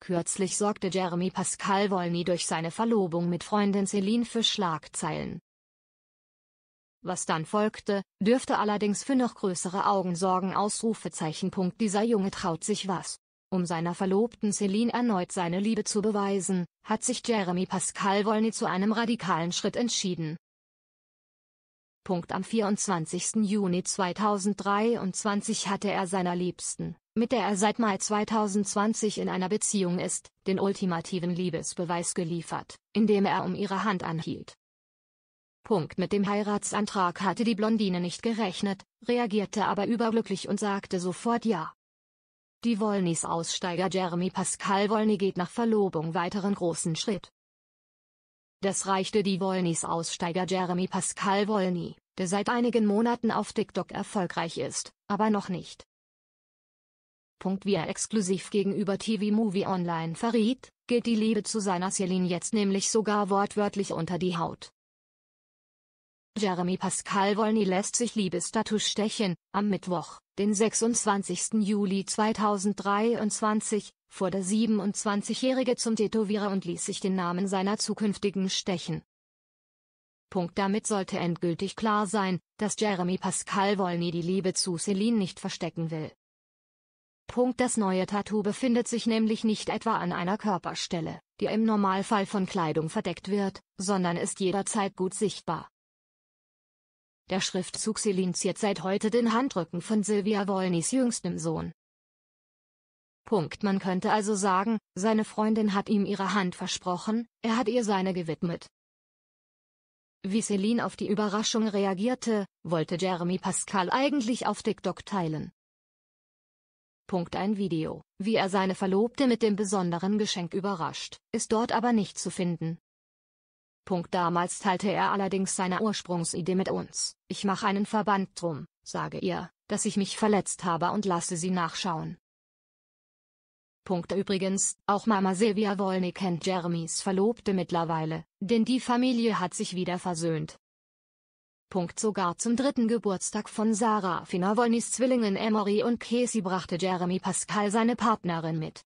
Kürzlich sorgte Jeremy Pascal Wolny durch seine Verlobung mit Freundin Celine für Schlagzeilen. Was dann folgte, dürfte allerdings für noch größere Augen sorgen. Dieser Junge traut sich was. Um seiner Verlobten Celine erneut seine Liebe zu beweisen, hat sich Jeremy Pascal Wolny zu einem radikalen Schritt entschieden. Am 24. Juni 2023 hatte er seiner Liebsten, mit der er seit Mai 2020 in einer Beziehung ist, den ultimativen Liebesbeweis geliefert, indem er um ihre Hand anhielt. Punkt. Mit dem Heiratsantrag hatte die Blondine nicht gerechnet, reagierte aber überglücklich und sagte sofort Ja. Die Wollnys-Aussteiger Jeremy Pascal Wollny geht nach Verlobung weiteren großen Schritt. Das reichte die Wollnis-Aussteiger Jeremy Pascal Wollny, der seit einigen Monaten auf TikTok erfolgreich ist, aber noch nicht. Punkt wie er exklusiv gegenüber TV Movie Online verriet, geht die Liebe zu seiner Celine jetzt nämlich sogar wortwörtlich unter die Haut. Jeremy Pascal Wolny lässt sich Liebestattoo stechen, am Mittwoch, den 26. Juli 2023, vor der 27-Jährige zum Tätowierer und ließ sich den Namen seiner zukünftigen stechen. Punkt damit sollte endgültig klar sein, dass Jeremy Pascal Wolny die Liebe zu Celine nicht verstecken will. Punkt Das neue Tattoo befindet sich nämlich nicht etwa an einer Körperstelle, die im Normalfall von Kleidung verdeckt wird, sondern ist jederzeit gut sichtbar. Der Schriftzug Celine ziert seit heute den Handrücken von Sylvia Wolnys jüngstem Sohn. Punkt. Man könnte also sagen, seine Freundin hat ihm ihre Hand versprochen, er hat ihr seine gewidmet. Wie Celine auf die Überraschung reagierte, wollte Jeremy Pascal eigentlich auf TikTok teilen. Punkt ein Video, wie er seine Verlobte mit dem besonderen Geschenk überrascht, ist dort aber nicht zu finden. Punkt damals teilte er allerdings seine Ursprungsidee mit uns. Ich mache einen Verband drum, sage ihr, dass ich mich verletzt habe und lasse sie nachschauen. Punkt übrigens, auch Mama Silvia Wolny kennt Jeremys Verlobte mittlerweile, denn die Familie hat sich wieder versöhnt. Punkt sogar zum dritten Geburtstag von Sarah Fina Wolnys Zwillingen Emery und Casey brachte Jeremy Pascal seine Partnerin mit.